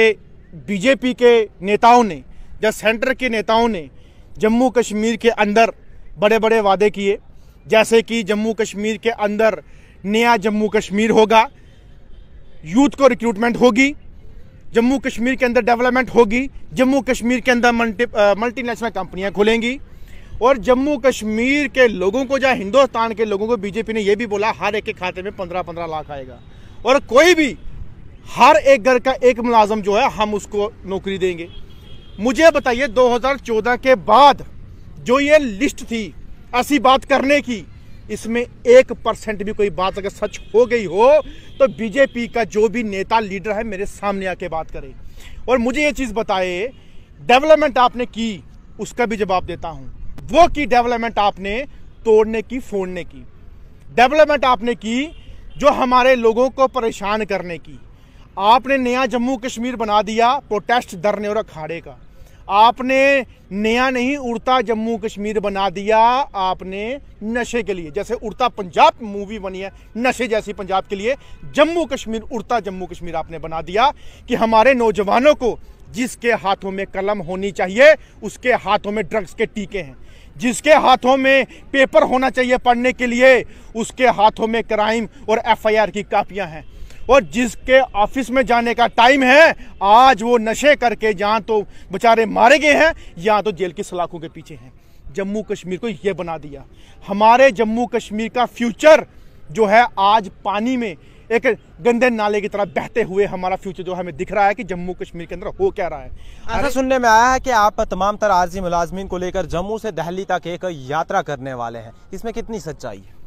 BJP के नेताओं ने या सेंटर के नेताओं ने जम्मू कश्मीर के अंदर बड़े बड़े वादे किए जैसे कि जम्मू कश्मीर के अंदर नया जम्मू कश्मीर होगा यूथ को रिक्रूटमेंट होगी जम्मू कश्मीर के अंदर डेवलपमेंट होगी जम्मू कश्मीर के अंदर मल्टी मल्टीनेशनल कंपनियाँ खुलेंगी और जम्मू कश्मीर के लोगों को या हिंदुस्तान के लोगों को बीजेपी ने यह भी बोला हर एक के खाते में पंद्रह पंद्रह लाख आएगा और कोई भी हर एक घर का एक मुलाजम जो है हम उसको नौकरी देंगे मुझे बताइए 2014 के बाद जो ये लिस्ट थी ऐसी बात करने की इसमें एक परसेंट भी कोई बात अगर सच हो गई हो तो बीजेपी का जो भी नेता लीडर है मेरे सामने आके बात करे और मुझे ये चीज़ बताए डेवलपमेंट आपने की उसका भी जवाब देता हूं वो की डेवलपमेंट आपने तोड़ने की फोड़ने की डेवलपमेंट आपने की जो हमारे लोगों को परेशान करने की आपने नया जम्मू कश्मीर बना दिया प्रोटेस्ट धरने और अखाड़े का आपने नया नहीं उड़ता जम्मू कश्मीर बना दिया आपने नशे के लिए जैसे उड़ता पंजाब मूवी बनी है नशे जैसी पंजाब के लिए जम्मू कश्मीर उड़ता जम्मू कश्मीर आपने बना दिया कि हमारे नौजवानों को जिसके हाथों में कलम होनी चाहिए उसके हाथों में ड्रग्स के टीके हैं जिसके हाथों में पेपर होना चाहिए पढ़ने के लिए उसके हाथों में क्राइम और एफआईआर की कापियां हैं और जिसके ऑफिस में जाने का टाइम है आज वो नशे करके या तो बेचारे मारे गए हैं या तो जेल की सलाखों के पीछे हैं जम्मू कश्मीर को ये बना दिया हमारे जम्मू कश्मीर का फ्यूचर जो है आज पानी में एक गंदे नाले की तरह बहते हुए हमारा फ्यूचर जो हमें दिख रहा है कि जम्मू कश्मीर के अंदर हो क्या रहा है ऐसा अच्छा, सुनने में आया है कि आप तमाम तर आर्जी मुलाजमीन को लेकर जम्मू से दहली तक एक यात्रा करने वाले हैं इसमें कितनी सच्चाई है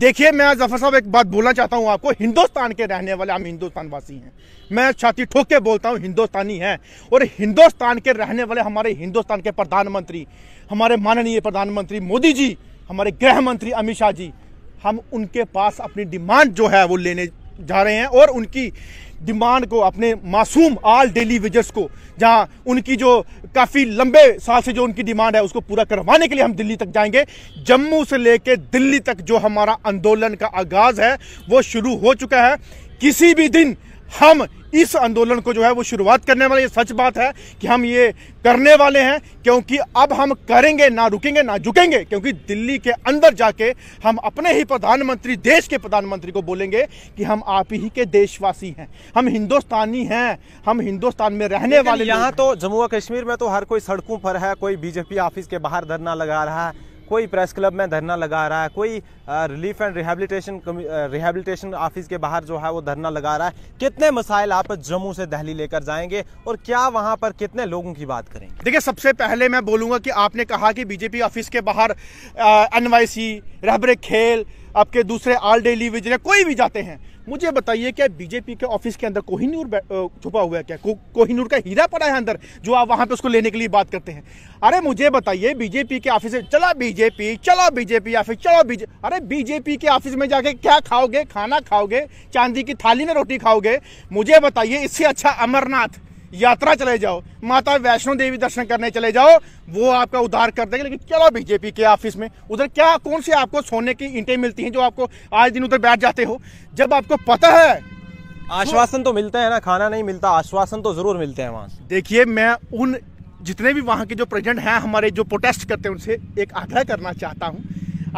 देखिए मैं जफर साहब एक बात बोलना चाहता हूँ आपको हिंदुस्तान के रहने वाले हम हिंदुस्तान वासी हैं मैं छाती ठोक के बोलता हूँ हिंदुस्तानी हैं और हिंदुस्तान के रहने वाले हमारे हिंदुस्तान के प्रधानमंत्री हमारे माननीय प्रधानमंत्री मोदी जी हमारे गृह मंत्री अमित शाह जी हम उनके पास अपनी डिमांड जो है वो लेने जा रहे हैं और उनकी डिमांड को अपने मासूम आल डेली वेजर्स को जहां उनकी जो काफ़ी लंबे साल से जो उनकी डिमांड है उसको पूरा करवाने के लिए हम दिल्ली तक जाएंगे जम्मू से लेकर दिल्ली तक जो हमारा आंदोलन का आगाज़ है वो शुरू हो चुका है किसी भी दिन हम इस आंदोलन को जो है वो शुरुआत करने वाले ये सच बात है कि हम ये करने वाले हैं क्योंकि अब हम करेंगे ना रुकेंगे ना झुकेंगे क्योंकि दिल्ली के अंदर जाके हम अपने ही प्रधानमंत्री देश के प्रधानमंत्री को बोलेंगे कि हम आप ही के देशवासी हैं हम हिंदुस्तानी हैं हम हिंदुस्तान में रहने वाले यहाँ तो जम्मू कश्मीर में तो हर कोई सड़कों पर है कोई बीजेपी ऑफिस के बाहर धरना लगा रहा है कोई प्रेस क्लब में धरना लगा रहा है कोई relief and rehabilitation rehabilitation office के बाहर जो है वो धरना लगा रहा है कितने मसाइल आप जम्मू से दहली लेकर जाएंगे और क्या वहाँ पर कितने लोगों की बात करेंगे देखिए सबसे पहले मैं बोलूँगा कि आपने कहा कि बीजेपी ऑफिस के बाहर एन वाई सी खेल आपके दूसरे आल डेली विजय कोई भी जाते हैं मुझे बताइए क्या बीजेपी के ऑफिस के अंदर कोहिनूर छुपा हुआ है क्या को, कोहिनूर का हीरा पड़ा है अंदर जो आप वहां पे उसको लेने के लिए बात करते हैं अरे मुझे बताइए बीजेपी के ऑफिस में चला बीजेपी चलो बीजेपी या फिर चलो बीजेपी अरे बीजेपी के ऑफिस में जाके क्या खाओगे खाना खाओगे चांदी की थाली में रोटी खाओगे मुझे बताइए इससे अच्छा अमरनाथ यात्रा चले जाओ माता वैष्णो देवी दर्शन करने चले जाओ वो आपका उद्धार कर देंगे लेकिन चलो बीजेपी के ऑफिस में उधर क्या कौन सी आपको सोने की ईंटें मिलती हैं जो आपको आज दिन उधर बैठ जाते हो जब आपको पता है आश्वासन तो मिलते हैं ना खाना नहीं मिलता आश्वासन तो जरूर मिलते हैं वहाँ देखिए मैं उन जितने भी वहाँ के जो प्रेजेंट हैं हमारे जो प्रोटेस्ट करते हैं उनसे एक आग्रह करना चाहता हूँ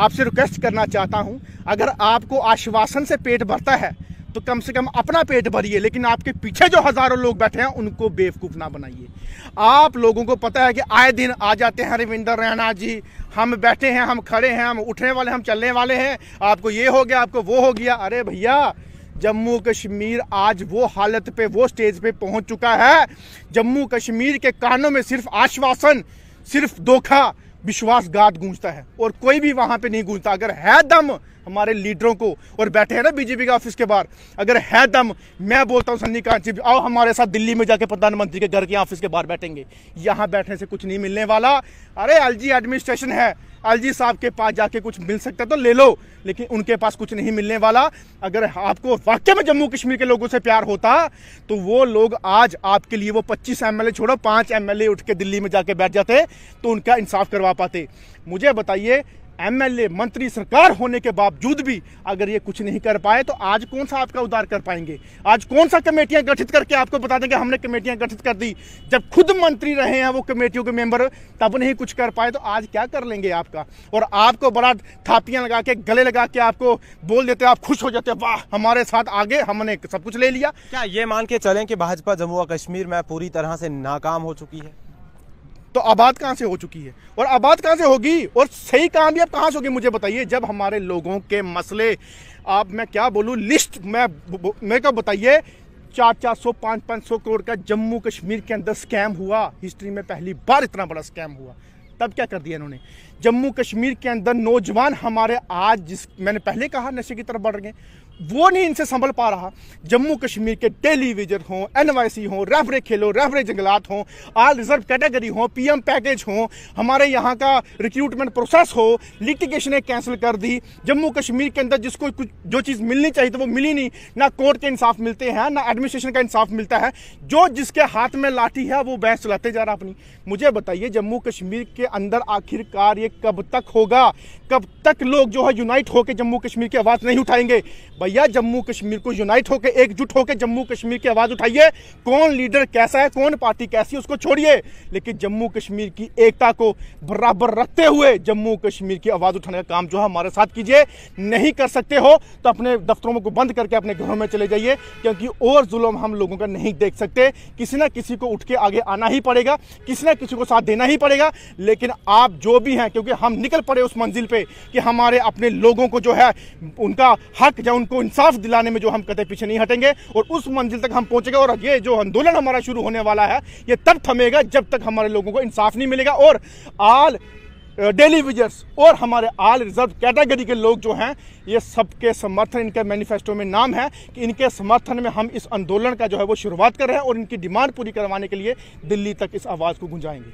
आपसे रिक्वेस्ट करना चाहता हूँ अगर आपको आश्वासन से पेट भरता है तो कम से कम अपना पेट भरिए लेकिन आपके पीछे जो हज़ारों लोग बैठे हैं उनको बेवकूफ़ ना बनाइए आप लोगों को पता है कि आए दिन आ जाते हैं रविंदर रैना जी हम बैठे हैं हम खड़े हैं हम उठने वाले हम चलने वाले हैं आपको ये हो गया आपको वो हो गया अरे भैया जम्मू कश्मीर आज वो हालत पे वो स्टेज पे पहुंच चुका है जम्मू कश्मीर के कानों में सिर्फ आश्वासन सिर्फ धोखा विश्वासघात गूंजता है और कोई भी वहां पे नहीं गूंजता अगर है दम हमारे लीडरों को और बैठे हैं ना बीजेपी के ऑफिस के बाहर अगर है दम मैं बोलता हूँ सन्नी जी आओ हमारे साथ दिल्ली में जाके प्रधानमंत्री के घर के ऑफिस के बाहर बैठेंगे यहाँ बैठने से कुछ नहीं मिलने वाला अरे एल एडमिनिस्ट्रेशन है एल साहब के पास जाके कुछ मिल सकता तो ले लो लेकिन उनके पास कुछ नहीं मिलने वाला अगर आपको वाकई में जम्मू कश्मीर के लोगों से प्यार होता तो वो लोग आज आपके लिए वो 25 एमएलए छोड़ो 5 एमएलए उठ के दिल्ली में जाके बैठ जाते तो उनका इंसाफ करवा पाते मुझे बताइए एमएलए मंत्री सरकार होने के बावजूद भी अगर ये कुछ नहीं कर पाए तो आज कौन सा आपका उद्धार कर पाएंगे आज कौन सा कमेटियां गठित करके आपको बता देंगे हमने कमेटियां गठित कर दी जब खुद मंत्री रहे हैं वो कमेटियों के मेंबर तब नहीं कुछ कर पाए तो आज क्या कर लेंगे आपका और आपको बड़ा थापियां लगा के गले लगा के आपको बोल देते आप खुश हो जाते वाह हमारे साथ आगे हमने सब कुछ ले लिया क्या ये मान के चले कि भाजपा जम्मू और कश्मीर में पूरी तरह से नाकाम हो चुकी है तो आबाद कहाँ से हो चुकी है और आबाद कहाँ से होगी और सही कामयाब कहाँ से होगी मुझे बताइए जब हमारे लोगों के मसले आप मैं क्या बोलूँ लिस्ट मैं मेरे को बताइए चार चार सौ पाँच पाँच सौ करोड़ का जम्मू कश्मीर के अंदर स्कैम हुआ हिस्ट्री में पहली बार इतना बड़ा स्कैम हुआ तब क्या कर दिया इन्होंने जम्मू कश्मीर के अंदर नौजवान हमारे आज जिस मैंने पहले कहा नशे की तरफ बढ़ गए वो नहीं इनसे संभल पा रहा जम्मू कश्मीर के टेलीविजन हों एनवाईसी हो रेफरे खेलो रेफरे जंगलात हो आल रिजर्व कैटेगरी हों पीएम पैकेज हो हमारे यहाँ का रिक्रूटमेंट प्रोसेस हो लिटिगेशन कैंसिल कर दी जम्मू कश्मीर के अंदर जिसको कुछ जो चीज़ मिलनी चाहिए तो वो मिली नहीं ना कोर्ट के इंसाफ मिलते हैं ना एडमिनिस्ट्रेशन का इंसाफ मिलता है जो जिसके हाथ में लाठी है वो बहस चलाते जा रहा अपनी मुझे बताइए जम्मू कश्मीर के अंदर आखिरकार ये कब तक होगा कब तक लोग जो है यूनाइट होकर जम्मू कश्मीर की आवाज़ नहीं उठाएंगे भैया जम्मू कश्मीर को यूनाइट होकर एकजुट होकर जम्मू कश्मीर की आवाज़ उठाइए कौन लीडर कैसा है कौन पार्टी कैसी है उसको छोड़िए लेकिन जम्मू कश्मीर की एकता को बराबर रखते हुए जम्मू कश्मीर की आवाज़ उठाने का काम जो है हमारे साथ कीजिए नहीं कर सकते हो तो अपने दफ्तरों को बंद करके अपने घरों में चले जाइए क्योंकि और जुल्म हम लोगों का नहीं देख सकते किसी ना किसी को उठ के आगे आना ही पड़ेगा किसी ना किसी को साथ देना ही पड़ेगा लेकिन आप जो भी हैं क्योंकि हम निकल पड़े उस मंजिल पर कि हमारे अपने लोगों को जो है उनका हक या उन हमको इंसाफ दिलाने में जो हम कतई पीछे नहीं हटेंगे और उस मंजिल तक हम पहुंचेंगे और ये जो आंदोलन हमारा शुरू होने वाला है ये तब थमेगा जब तक हमारे लोगों को इंसाफ नहीं मिलेगा और आल डेली विजर्स और हमारे आल रिजर्व कैटेगरी के लोग जो हैं ये सबके समर्थन इनके मैनिफेस्टो में नाम है कि इनके समर्थन में हम इस आंदोलन का जो है वो शुरुआत कर रहे हैं और इनकी डिमांड पूरी करवाने के लिए दिल्ली तक इस आवाज़ को गुंजाएंगे